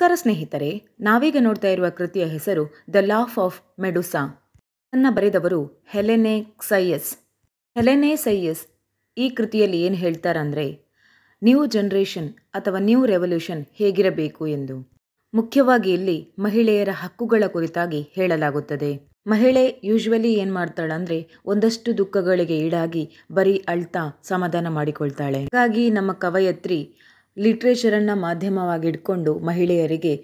ನಮಸ್ಕಾರ ಸ್ನೇಹಿತರೆ ನಾವೀಗ ನೋಡ್ತಾ ಇರುವ ಕೃತಿಯ ಹೆಸರು ದ ಲಾಫ್ ಆಫ್ ಮೆಡುಸಾ ತನ್ನ ಬರೆದವರು ಹೆಲೆನೆ ಸೈಯಸ್ ಹೆಲೆನೆ ಸೈಯಸ್ ಈ ಕೃತಿಯಲ್ಲಿ ಏನು ಹೇಳ್ತಾರಂದರೆ ನ್ಯೂ ಜನ್ರೇಷನ್ ಅಥವಾ ನ್ಯೂ ರೆವಲ್ಯೂಷನ್ ಹೇಗಿರಬೇಕು ಎಂದು ಮುಖ್ಯವಾಗಿ ಇಲ್ಲಿ ಮಹಿಳೆಯರ ಹಕ್ಕುಗಳ ಕುರಿತಾಗಿ ಹೇಳಲಾಗುತ್ತದೆ ಮಹಿಳೆ ಯೂಶ್ವಲಿ ಏನು ಮಾಡ್ತಾಳಂದ್ರೆ ಒಂದಷ್ಟು ದುಃಖಗಳಿಗೆ ಈಡಾಗಿ ಬರೀ ಅಳ್ತಾ ಸಮಾಧಾನ ಮಾಡಿಕೊಳ್ತಾಳೆ ಹಾಗಾಗಿ ನಮ್ಮ ಕವಯತ್ರಿ ಲಿಟ್ರೇಚರನ್ನು ಮಾಧ್ಯಮವಾಗಿ ಮಹಿಳೆಯರಿಗೆ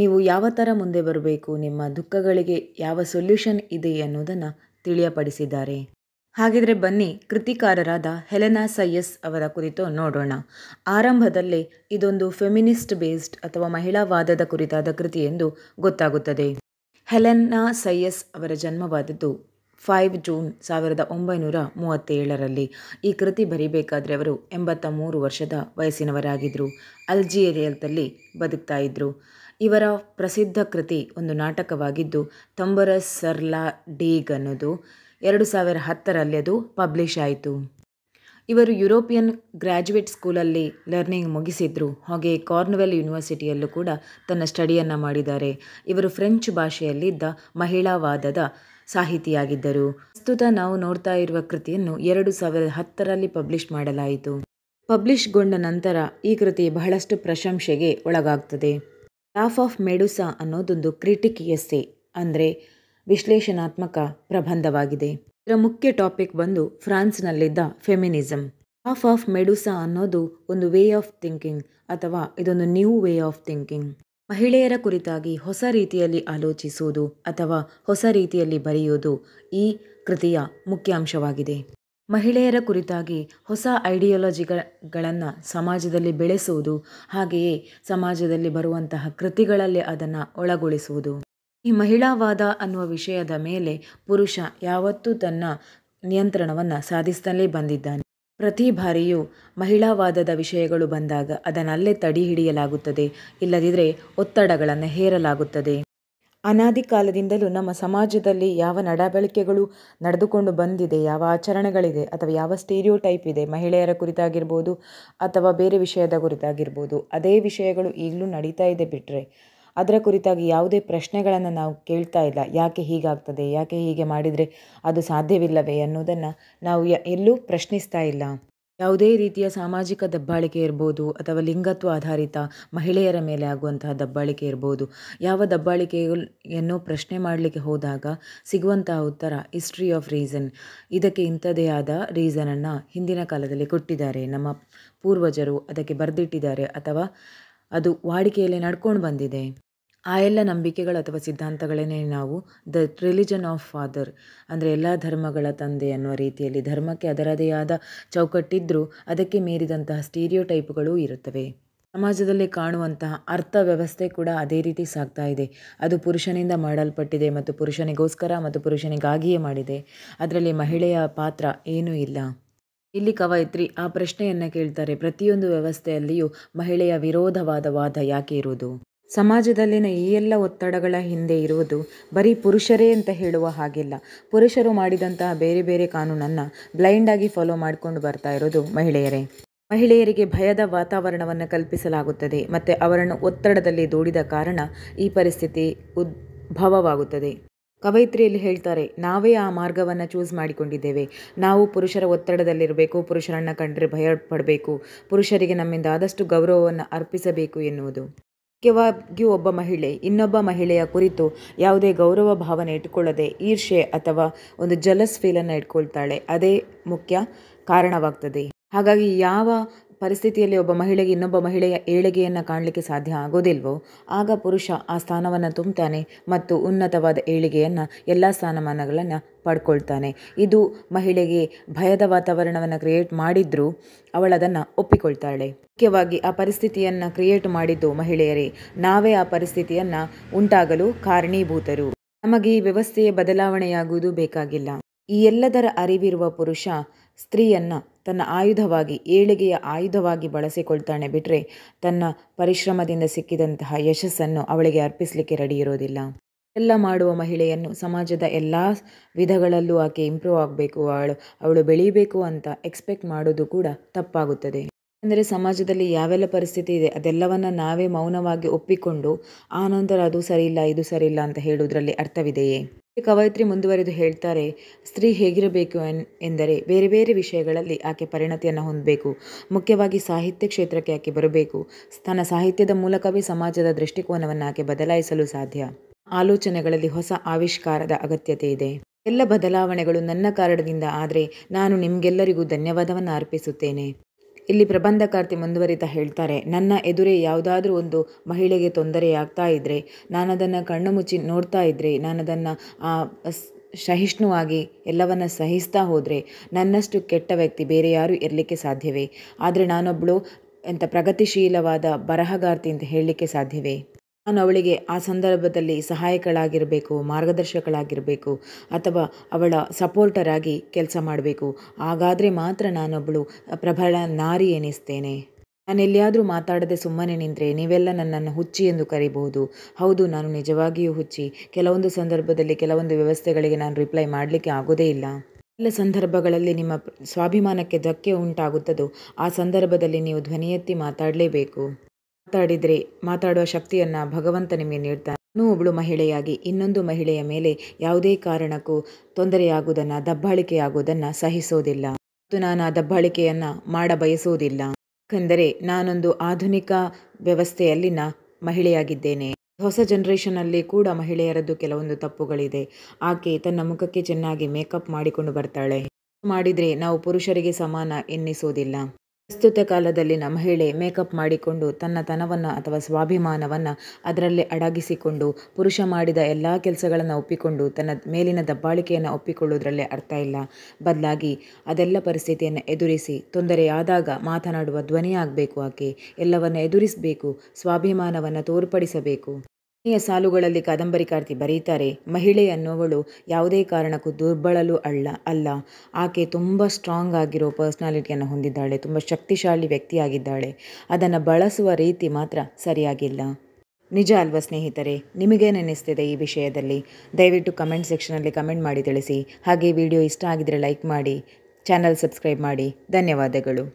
ನೀವು ಯಾವ ಥರ ಮುಂದೆ ಬರಬೇಕು ನಿಮ್ಮ ದುಃಖಗಳಿಗೆ ಯಾವ ಸೊಲ್ಯೂಷನ್ ಇದೆ ಅನ್ನೋದನ್ನು ತಿಳಿಯಪಡಿಸಿದ್ದಾರೆ ಹಾಗಿದ್ರೆ ಬನ್ನಿ ಕೃತಿಕಾರರಾದ ಹೆಲೆನಾ ಸಯ್ಯಸ್ ಅವರ ಕುರಿತು ನೋಡೋಣ ಆರಂಭದಲ್ಲೇ ಇದೊಂದು ಫೆಮಿನಿಸ್ಟ್ ಬೇಸ್ಡ್ ಅಥವಾ ಮಹಿಳಾವಾದದ ಕುರಿತಾದ ಕೃತಿ ಎಂದು ಗೊತ್ತಾಗುತ್ತದೆ ಹೆಲೆನಾ ಸಯ್ಯಸ್ ಅವರ ಜನ್ಮವಾದದ್ದು ಫೈವ್ ಜೂನ್ ಸಾವಿರದ ಒಂಬೈನೂರ ಮೂವತ್ತೇಳರಲ್ಲಿ ಈ ಕೃತಿ ಬರೀಬೇಕಾದ್ರೆ ಅವರು ಎಂಬತ್ತ ಮೂರು ವರ್ಷದ ವಯಸ್ಸಿನವರಾಗಿದ್ದರು ಅಲ್ಜಿಯರಿಯಲ್ದಲ್ಲಿ ಬದುಕ್ತಾ ಇದ್ದರು ಇವರ ಪ್ರಸಿದ್ಧ ಕೃತಿ ಒಂದು ನಾಟಕವಾಗಿದ್ದು ತಂಬರ ಸರ್ಲಾ ಡೀಗ್ ಅನ್ನೋದು ಎರಡು ಸಾವಿರ ಹತ್ತರಲ್ಲಿ ಅದು ಪಬ್ಲಿಷ್ ಆಯಿತು ಇವರು ಯುರೋಪಿಯನ್ ಗ್ರ್ಯಾಜುಯೇಟ್ ಸ್ಕೂಲಲ್ಲಿ ಲರ್ನಿಂಗ್ ಮುಗಿಸಿದ್ರು ಹಾಗೆ ಕಾರ್ನ್ವೆಲ್ ಯೂನಿವರ್ಸಿಟಿಯಲ್ಲೂ ಕೂಡ ತನ್ನ ಸ್ಟಡಿಯನ್ನು ಮಾಡಿದ್ದಾರೆ ಇವರು ಫ್ರೆಂಚ್ ಭಾಷೆಯಲ್ಲಿದ್ದ ಮಹಿಳಾವಾದದ ಸಾಹಿತಿಯಾಗಿದ್ದರು ಪ್ರಸ್ತುತ ನಾವು ನೋಡ್ತಾ ಇರುವ ಕೃತಿಯನ್ನು ಎರಡು ಸಾವಿರದ ಹತ್ತರಲ್ಲಿ ಪಬ್ಲಿಷ್ ಮಾಡಲಾಯಿತು ಪಬ್ಲಿಷ್ಗೊಂಡ ನಂತರ ಈ ಕೃತಿ ಬಹಳಷ್ಟು ಪ್ರಶಂಸೆಗೆ ಒಳಗಾಗ್ತದೆ ಲಾಫ್ ಆಫ್ ಮೆಡುಸಾ ಅನ್ನೋದೊಂದು ಕ್ರಿಟಿಕ್ ಎಸ್ಸೆ ಅಂದರೆ ವಿಶ್ಲೇಷಣಾತ್ಮಕ ಪ್ರಬಂಧವಾಗಿದೆ ಇದರ ಮುಖ್ಯ ಟಾಪಿಕ್ ಬಂದು ಫ್ರಾನ್ಸ್ನಲ್ಲಿದ್ದ ಫೆಮಿನಿಸಮ್ ಹಾಫ್ ಆಫ್ ಮೆಡುಸಾ ಅನ್ನೋದು ಒಂದು ವೇ ಆಫ್ ಥಿಂಕಿಂಗ್ ಅಥವಾ ಇದೊಂದು ನ್ಯೂ ವೇ ಆಫ್ ಥಿಂಕಿಂಗ್ ಮಹಿಳೆಯರ ಕುರಿತಾಗಿ ಹೊಸ ರೀತಿಯಲ್ಲಿ ಆಲೋಚಿಸುವುದು ಅಥವಾ ಹೊಸ ರೀತಿಯಲ್ಲಿ ಬರೆಯುವುದು ಈ ಕೃತಿಯ ಮುಖ್ಯಾಂಶವಾಗಿದೆ ಮಹಿಳೆಯರ ಕುರಿತಾಗಿ ಹೊಸ ಐಡಿಯಾಲಜಿಗಳನ್ನು ಸಮಾಜದಲ್ಲಿ ಬೆಳೆಸುವುದು ಹಾಗೆಯೇ ಸಮಾಜದಲ್ಲಿ ಬರುವಂತಹ ಕೃತಿಗಳಲ್ಲಿ ಅದನ್ನು ಒಳಗೊಳಿಸುವುದು ಈ ಮಹಿಳಾವಾದ ಅನ್ನುವ ವಿಷಯದ ಮೇಲೆ ಪುರುಷ ಯಾವತ್ತೂ ತನ್ನ ನಿಯಂತ್ರಣವನ್ನು ಸಾಧಿಸುತ್ತಲೇ ಬಂದಿದ್ದಾನೆ ಪ್ರತಿ ಬಾರಿಯೂ ಮಹಿಳಾವಾದದ ವಿಷಯಗಳು ಬಂದಾಗ ಅದನ್ನಲ್ಲೇ ತಡಿ ಹಿಡಿಯಲಾಗುತ್ತದೆ ಇಲ್ಲದಿದ್ದರೆ ಒತ್ತಡಗಳನ್ನು ಹೇರಲಾಗುತ್ತದೆ ಅನಾದಿ ಕಾಲದಿಂದಲೂ ನಮ್ಮ ಸಮಾಜದಲ್ಲಿ ಯಾವ ನಡವಳಿಕೆಗಳು ನಡೆದುಕೊಂಡು ಬಂದಿದೆ ಯಾವ ಆಚರಣೆಗಳಿದೆ ಅಥವಾ ಯಾವ ಸ್ಟೀರಿಯೋ ಟೈಪ್ ಇದೆ ಮಹಿಳೆಯರ ಕುರಿತಾಗಿರ್ಬೋದು ಅಥವಾ ಬೇರೆ ವಿಷಯದ ಕುರಿತಾಗಿರ್ಬೋದು ಅದೇ ವಿಷಯಗಳು ಈಗಲೂ ನಡೀತಾ ಇದೆ ಬಿಟ್ಟರೆ ಅದರ ಕುರಿತಾಗಿ ಯಾವುದೇ ಪ್ರಶ್ನೆಗಳನ್ನು ನಾವು ಕೇಳ್ತಾ ಇಲ್ಲ ಯಾಕೆ ಹೀಗಾಗ್ತದೆ ಯಾಕೆ ಹೀಗೆ ಮಾಡಿದರೆ ಅದು ಸಾಧ್ಯವಿಲ್ಲವೇ ಅನ್ನೋದನ್ನು ನಾವು ಎಲ್ಲೂ ಪ್ರಶ್ನಿಸ್ತಾ ಇಲ್ಲ ಯಾವುದೇ ರೀತಿಯ ಸಾಮಾಜಿಕ ದಬ್ಬಾಳಿಕೆ ಇರ್ಬೋದು ಅಥವಾ ಲಿಂಗತ್ವ ಆಧಾರಿತ ಮಹಿಳೆಯರ ಮೇಲೆ ಆಗುವಂತಹ ದಬ್ಬಾಳಿಕೆ ಇರ್ಬೋದು ಯಾವ ದಬ್ಬಾಳಿಕೆಯನ್ನು ಪ್ರಶ್ನೆ ಮಾಡಲಿಕ್ಕೆ ಹೋದಾಗ ಸಿಗುವಂತಹ ಉತ್ತರ ಹಿಸ್ಟ್ರಿ ಆಫ್ ರೀಸನ್ ಇದಕ್ಕೆ ಇಂಥದೇ ಆದ ರೀಸನನ್ನು ಹಿಂದಿನ ಕಾಲದಲ್ಲಿ ಕೊಟ್ಟಿದ್ದಾರೆ ನಮ್ಮ ಪೂರ್ವಜರು ಅದಕ್ಕೆ ಬರೆದಿಟ್ಟಿದ್ದಾರೆ ಅಥವಾ ಅದು ವಾಡಿಕೆಯಲ್ಲಿ ನಡ್ಕೊಂಡು ಬಂದಿದೆ ಆ ಎಲ್ಲ ನಂಬಿಕೆಗಳು ಅಥವಾ ಸಿದ್ಧಾಂತಗಳನ್ನೇ ನಾವು ದ ರಿಲಿಜನ್ ಆಫ್ ಫಾದರ್ ಅಂದರೆ ಎಲ್ಲ ಧರ್ಮಗಳ ತಂದೆ ಅನ್ನುವ ರೀತಿಯಲ್ಲಿ ಧರ್ಮಕ್ಕೆ ಅದರದೇ ಆದ ಚೌಕಟ್ಟಿದ್ದರೂ ಅದಕ್ಕೆ ಮೀರಿದಂತಹ ಸ್ಟೀರಿಯೋ ಟೈಪ್ಗಳೂ ಇರುತ್ತವೆ ಸಮಾಜದಲ್ಲಿ ಕಾಣುವಂತಹ ಅರ್ಥ ವ್ಯವಸ್ಥೆ ಕೂಡ ಅದೇ ರೀತಿ ಸಾಗ್ತಾ ಇದೆ ಅದು ಪುರುಷನಿಂದ ಮಾಡಲ್ಪಟ್ಟಿದೆ ಮತ್ತು ಪುರುಷನಿಗೋಸ್ಕರ ಮತ್ತು ಪುರುಷನಿಗಾಗಿಯೇ ಮಾಡಿದೆ ಅದರಲ್ಲಿ ಮಹಿಳೆಯ ಪಾತ್ರ ಏನೂ ಇಲ್ಲ ಇಲ್ಲಿ ಕವಯಿತ್ರಿ ಆ ಪ್ರಶ್ನೆಯನ್ನು ಕೇಳ್ತಾರೆ ಪ್ರತಿಯೊಂದು ವ್ಯವಸ್ಥೆಯಲ್ಲಿಯೂ ಮಹಿಳೆಯ ವಿರೋಧವಾದ ವಾದ ಯಾಕೆ ಇರುವುದು ಸಮಾಜದಲ್ಲಿನ ಈ ಎಲ್ಲ ಒತ್ತಡಗಳ ಹಿಂದೆ ಇರುವುದು ಬರೀ ಪುರುಷರೇ ಅಂತ ಹೇಳುವ ಹಾಗಿಲ್ಲ ಪುರುಷರು ಮಾಡಿದಂತಹ ಬೇರೆ ಬೇರೆ ಕಾನೂನನ್ನು ಬ್ಲೈಂಡಾಗಿ ಫಾಲೋ ಮಾಡಿಕೊಂಡು ಬರ್ತಾ ಇರೋದು ಮಹಿಳೆಯರೇ ಮಹಿಳೆಯರಿಗೆ ಭಯದ ವಾತಾವರಣವನ್ನು ಕಲ್ಪಿಸಲಾಗುತ್ತದೆ ಮತ್ತು ಅವರನ್ನು ಒತ್ತಡದಲ್ಲಿ ದೂಡಿದ ಕಾರಣ ಈ ಪರಿಸ್ಥಿತಿ ಉದ್ಭವವಾಗುತ್ತದೆ ಕವಯಿತ್ರಿಯಲ್ಲಿ ಹೇಳ್ತಾರೆ ನಾವೇ ಆ ಮಾರ್ಗವನ್ನು ಚೂಸ್ ಮಾಡಿಕೊಂಡಿದ್ದೇವೆ ನಾವು ಪುರುಷರ ಒತ್ತಡದಲ್ಲಿರಬೇಕು ಪುರುಷರನ್ನು ಕಂಡರೆ ಭಯ ಪಡಬೇಕು ಪುರುಷರಿಗೆ ನಮ್ಮಿಂದ ಆದಷ್ಟು ಗೌರವವನ್ನು ಅರ್ಪಿಸಬೇಕು ಎನ್ನುವುದು ಮುಖ್ಯವಾಗಿಯೂ ಒಬ್ಬ ಮಹಿಳೆ ಇನ್ನೊಬ್ಬ ಮಹಿಳೆಯ ಕುರಿತು ಯಾವುದೇ ಗೌರವ ಭಾವನೆ ಇಟ್ಕೊಳ್ಳದೆ ಈರ್ಷೆ ಅಥವಾ ಒಂದು ಜಲಸ್ ಫೀಲನ್ನು ಇಟ್ಕೊಳ್ತಾಳೆ ಅದೇ ಮುಖ್ಯ ಕಾರಣವಾಗ್ತದೆ ಹಾಗಾಗಿ ಯಾವ ಪರಿಸ್ಥಿತಿಯಲ್ಲಿ ಒಬ್ಬ ಮಹಿಳೆಗೆ ಇನ್ನೊಬ್ಬ ಮಹಿಳೆಯ ಏಳಿಗೆಯನ್ನು ಕಾಣಲಿಕ್ಕೆ ಸಾಧ್ಯ ಆಗೋದಿಲ್ವೋ ಆಗ ಪುರುಷ ಆ ಸ್ಥಾನವನ್ನು ತುಂಬುತ್ತಾನೆ ಮತ್ತು ಉನ್ನತವಾದ ಏಳಿಗೆಯನ್ನು ಎಲ್ಲ ಸ್ಥಾನಮಾನಗಳನ್ನು ಪಡ್ಕೊಳ್ತಾನೆ ಇದು ಮಹಿಳೆಗೆ ಭಯದ ವಾತಾವರಣವನ್ನು ಕ್ರಿಯೇಟ್ ಮಾಡಿದ್ರೂ ಅವಳದನ್ನು ಒಪ್ಪಿಕೊಳ್ತಾಳೆ ಮುಖ್ಯವಾಗಿ ಆ ಪರಿಸ್ಥಿತಿಯನ್ನು ಕ್ರಿಯೇಟ್ ಮಾಡಿದ್ದು ಮಹಿಳೆಯರೇ ನಾವೇ ಆ ಪರಿಸ್ಥಿತಿಯನ್ನು ಉಂಟಾಗಲು ಕಾರಣೀಭೂತರು ನಮಗೆ ಈ ವ್ಯವಸ್ಥೆಯ ಬದಲಾವಣೆಯಾಗುವುದು ಬೇಕಾಗಿಲ್ಲ ಈ ಎಲ್ಲದರ ಅರಿವಿರುವ ಪುರುಷ ಸ್ತ್ರೀಯನ್ನು ತನ್ನ ಆಯುಧವಾಗಿ ಏಳಿಗೆಯ ಆಯುಧವಾಗಿ ಬಳಸಿಕೊಳ್ತಾನೆ ಬಿಟ್ಟರೆ ತನ್ನ ಪರಿಶ್ರಮದಿಂದ ಸಿಕ್ಕಿದಂತಹ ಯಶಸ್ಸನ್ನು ಅವಳಿಗೆ ಅರ್ಪಿಸಲಿಕ್ಕೆ ರೆಡಿ ಇರೋದಿಲ್ಲ ಎಲ್ಲ ಮಾಡುವ ಮಹಿಳೆಯನ್ನು ಸಮಾಜದ ಎಲ್ಲ ವಿಧಗಳಲ್ಲೂ ಆಕೆ ಇಂಪ್ರೂವ್ ಆಗಬೇಕು ಅವಳು ಅವಳು ಬೆಳೀಬೇಕು ಅಂತ ಎಕ್ಸ್ಪೆಕ್ಟ್ ಮಾಡೋದು ಕೂಡ ತಪ್ಪಾಗುತ್ತದೆ ಅಂದರೆ ಸಮಾಜದಲ್ಲಿ ಯಾವೆಲ್ಲ ಪರಿಸ್ಥಿತಿ ಇದೆ ಅದೆಲ್ಲವನ್ನು ನಾವೇ ಮೌನವಾಗಿ ಒಪ್ಪಿಕೊಂಡು ಆನಂತರ ಅದು ಸರಿಯಿಲ್ಲ ಇದು ಸರಿಯಿಲ್ಲ ಅಂತ ಹೇಳುವುದರಲ್ಲಿ ಅರ್ಥವಿದೆಯೇ ಕವಾಯತ್ರಿ ಮುಂದುವರೆದು ಹೇಳ್ತಾರೆ ಸ್ತ್ರೀ ಹೇಗಿರಬೇಕು ಎಂದರೆ ಬೇರೆ ಬೇರೆ ವಿಷಯಗಳಲ್ಲಿ ಆಕೆ ಪರಿಣತಿಯನ್ನು ಹೊಂದಬೇಕು ಮುಖ್ಯವಾಗಿ ಸಾಹಿತ್ಯ ಕ್ಷೇತ್ರಕ್ಕೆ ಆಕೆ ಬರಬೇಕು ತನ್ನ ಸಾಹಿತ್ಯದ ಮೂಲಕವೇ ಸಮಾಜದ ದೃಷ್ಟಿಕೋನವನ್ನು ಆಕೆ ಬದಲಾಯಿಸಲು ಸಾಧ್ಯ ಆಲೋಚನೆಗಳಲ್ಲಿ ಹೊಸ ಆವಿಷ್ಕಾರದ ಅಗತ್ಯತೆ ಇದೆ ಎಲ್ಲ ಬದಲಾವಣೆಗಳು ನನ್ನ ಕಾರಣದಿಂದ ಆದರೆ ನಾನು ನಿಮಗೆಲ್ಲರಿಗೂ ಧನ್ಯವಾದವನ್ನು ಅರ್ಪಿಸುತ್ತೇನೆ ಇಲ್ಲಿ ಪ್ರಬಂಧಕಾರ್ತಿ ಮುಂದುವರಿತಾ ಹೇಳ್ತಾರೆ ನನ್ನ ಎದುರೇ ಯಾವುದಾದ್ರೂ ಒಂದು ಮಹಿಳೆಗೆ ತೊಂದರೆಯಾಗ್ತಾ ಇದ್ದರೆ ನಾನದನ್ನು ಕಣ್ಣು ಮುಚ್ಚಿ ನೋಡ್ತಾ ಇದ್ದರೆ ನಾನದನ್ನು ಸಹಿಷ್ಣುವಾಗಿ ಎಲ್ಲವನ್ನು ಸಹಿಸ್ತಾ ಹೋದರೆ ನನ್ನಷ್ಟು ಕೆಟ್ಟ ವ್ಯಕ್ತಿ ಬೇರೆ ಯಾರೂ ಇರಲಿಕ್ಕೆ ಸಾಧ್ಯವೇ ಆದರೆ ನಾನೊಬ್ಬಳು ಎಂಥ ಪ್ರಗತಿಶೀಲವಾದ ಬರಹಗಾರ್ತಿ ಅಂತ ಹೇಳಲಿಕ್ಕೆ ಸಾಧ್ಯವೇ ನಾನು ಅವಳಿಗೆ ಆ ಸಂದರ್ಭದಲ್ಲಿ ಸಹಾಯಕಳಾಗಿರಬೇಕು ಮಾರ್ಗದರ್ಶಕಳಾಗಿರಬೇಕು ಅಥವಾ ಅವಳ ಸಪೋರ್ಟರಾಗಿ ಕೆಲಸ ಮಾಡಬೇಕು ಹಾಗಾದರೆ ಮಾತ್ರ ನಾನೊಬ್ಬಳು ಪ್ರಬಲ ನಾರಿ ಎನಿಸ್ತೇನೆ ನಾನೆಲ್ಲಿಯಾದರೂ ಮಾತಾಡದೆ ಸುಮ್ಮನೆ ನಿಂತರೆ ನೀವೆಲ್ಲ ನನ್ನನ್ನು ಹುಚ್ಚಿ ಎಂದು ಕರೀಬಹುದು ಹೌದು ನಾನು ನಿಜವಾಗಿಯೂ ಹುಚ್ಚಿ ಕೆಲವೊಂದು ಸಂದರ್ಭದಲ್ಲಿ ಕೆಲವೊಂದು ವ್ಯವಸ್ಥೆಗಳಿಗೆ ನಾನು ರಿಪ್ಲೈ ಮಾಡಲಿಕ್ಕೆ ಆಗೋದೇ ಇಲ್ಲ ಎಲ್ಲ ಸಂದರ್ಭಗಳಲ್ಲಿ ನಿಮ್ಮ ಸ್ವಾಭಿಮಾನಕ್ಕೆ ಧಕ್ಕೆ ಉಂಟಾಗುತ್ತದೋ ಆ ಸಂದರ್ಭದಲ್ಲಿ ನೀವು ಧ್ವನಿ ಎತ್ತಿ ಮಾತಾಡಲೇಬೇಕು ಮಾತಾಡಿದ್ರೆ ಮಾತಾಡುವ ಶಕ್ತಿಯನ್ನ ಭಗವಂತ ನಿಮಗೆ ನೀಡ್ತಾನೆ ನಾನು ಒಬ್ಬಳು ಮಹಿಳೆಯಾಗಿ ಇನ್ನೊಂದು ಮಹಿಳೆಯ ಮೇಲೆ ಯಾವುದೇ ಕಾರಣಕ್ಕೂ ತೊಂದರೆಯಾಗುವುದನ್ನು ದಬ್ಬಾಳಿಕೆಯಾಗುವುದನ್ನು ಸಹಿಸೋದಿಲ್ಲ ಮತ್ತು ನಾನು ಆ ಮಾಡ ಬಯಸುವುದಿಲ್ಲ ಯಾಕೆಂದರೆ ನಾನೊಂದು ಆಧುನಿಕ ವ್ಯವಸ್ಥೆಯಲ್ಲಿನ ಮಹಿಳೆಯಾಗಿದ್ದೇನೆ ಹೊಸ ಜನರೇಷನ್ ಅಲ್ಲಿ ಕೂಡ ಮಹಿಳೆಯರದ್ದು ಕೆಲವೊಂದು ತಪ್ಪುಗಳಿದೆ ಆಕೆ ತನ್ನ ಮುಖಕ್ಕೆ ಚೆನ್ನಾಗಿ ಮೇಕಪ್ ಮಾಡಿಕೊಂಡು ಬರ್ತಾಳೆ ಮಾಡಿದ್ರೆ ನಾವು ಪುರುಷರಿಗೆ ಸಮಾನ ಎನ್ನಿಸೋದಿಲ್ಲ ಪ್ರಸ್ತುತ ಕಾಲದಲ್ಲಿನ ಮಹಿಳೆ ಮೇಕಪ್ ಮಾಡಿಕೊಂಡು ತನ್ನ ತನವನ್ನು ಅಥವಾ ಸ್ವಾಭಿಮಾನವನ್ನು ಅದರಲ್ಲೇ ಅಡಗಿಸಿಕೊಂಡು ಪುರುಷ ಮಾಡಿದ ಎಲ್ಲ ಕೆಲಸಗಳನ್ನು ಒಪ್ಪಿಕೊಂಡು ತನ್ನ ಮೇಲಿನ ದಬ್ಬಾಳಿಕೆಯನ್ನು ಒಪ್ಪಿಕೊಳ್ಳುವುದರಲ್ಲೇ ಅರ್ಥ ಇಲ್ಲ ಬದಲಾಗಿ ಅದೆಲ್ಲ ಪರಿಸ್ಥಿತಿಯನ್ನು ಎದುರಿಸಿ ತೊಂದರೆಯಾದಾಗ ಮಾತನಾಡುವ ಧ್ವನಿಯಾಗಬೇಕು ಆಕೆ ಎಲ್ಲವನ್ನು ಎದುರಿಸಬೇಕು ಸ್ವಾಭಿಮಾನವನ್ನು ತೋರ್ಪಡಿಸಬೇಕು ಕೊನೆಯ ಸಾಲುಗಳಲ್ಲಿ ಕಾದಂಬರಿಕಾರ್ತಿ ಬರೀತಾರೆ ಮಹಿಳೆ ಅನ್ನೋವಳು ಯಾವುದೇ ಕಾರಣಕ್ಕೂ ದುರ್ಬಳಲು ಅಲ್ಲ ಅಲ್ಲ ಆಕೆ ತುಂಬ ಸ್ಟ್ರಾಂಗ್ ಆಗಿರೋ ಪರ್ಸ್ನಾಲಿಟಿಯನ್ನು ಹೊಂದಿದ್ದಾಳೆ ತುಂಬ ಶಕ್ತಿಶಾಲಿ ವ್ಯಕ್ತಿಯಾಗಿದ್ದಾಳೆ ಅದನ್ನು ಬಳಸುವ ರೀತಿ ಮಾತ್ರ ಸರಿಯಾಗಿಲ್ಲ ನಿಜ ಅಲ್ವಾ ಸ್ನೇಹಿತರೆ ನಿಮಗೇನಿಸ್ತಿದೆ ಈ ವಿಷಯದಲ್ಲಿ ದಯವಿಟ್ಟು ಕಮೆಂಟ್ ಸೆಕ್ಷನಲ್ಲಿ ಕಮೆಂಟ್ ಮಾಡಿ ತಿಳಿಸಿ ಹಾಗೆ ವಿಡಿಯೋ ಇಷ್ಟ ಆಗಿದರೆ ಲೈಕ್ ಮಾಡಿ ಚಾನಲ್ ಸಬ್ಸ್ಕ್ರೈಬ್ ಮಾಡಿ ಧನ್ಯವಾದಗಳು